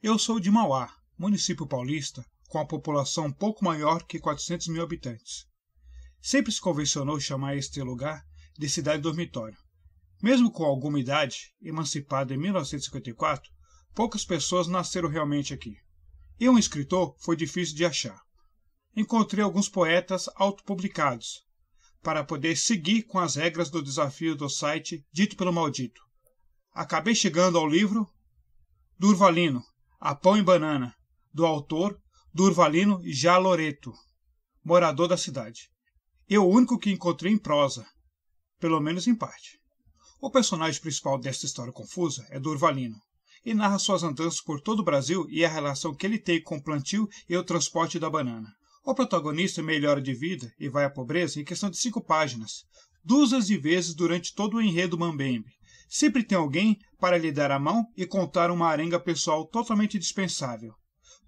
Eu sou de Mauá, município paulista com a população pouco maior que 400 mil habitantes. Sempre se convencionou chamar este lugar de cidade dormitório. Mesmo com alguma idade, emancipada em 1954, poucas pessoas nasceram realmente aqui. E um escritor foi difícil de achar. Encontrei alguns poetas autopublicados, para poder seguir com as regras do desafio do site dito pelo maldito. Acabei chegando ao livro Durvalino, a Pão e Banana, do autor Durvalino Jaloreto, morador da cidade. Eu o único que encontrei em prosa, pelo menos em parte. O personagem principal desta história confusa é Durvalino, e narra suas andanças por todo o Brasil e a relação que ele tem com o plantio e o transporte da banana. O protagonista melhora de vida e vai à pobreza em questão de cinco páginas, duas de vezes durante todo o enredo Mambembe sempre tem alguém para lhe dar a mão e contar uma arenga pessoal totalmente dispensável.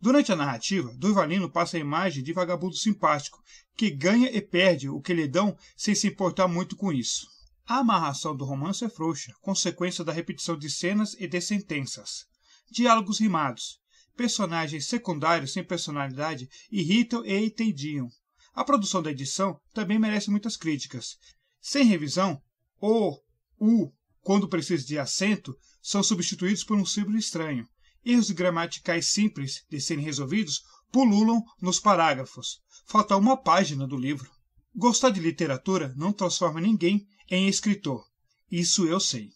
Durante a narrativa, Durvalino passa a imagem de vagabundo simpático, que ganha e perde o que lhe dão sem se importar muito com isso. A amarração do romance é frouxa, consequência da repetição de cenas e de sentenças. Diálogos rimados. Personagens secundários sem personalidade irritam e entendiam. A produção da edição também merece muitas críticas. Sem revisão, o, u, quando precisa de acento, são substituídos por um símbolo estranho. Erros gramaticais simples de serem resolvidos pululam nos parágrafos. Falta uma página do livro. Gostar de literatura não transforma ninguém em escritor. Isso eu sei.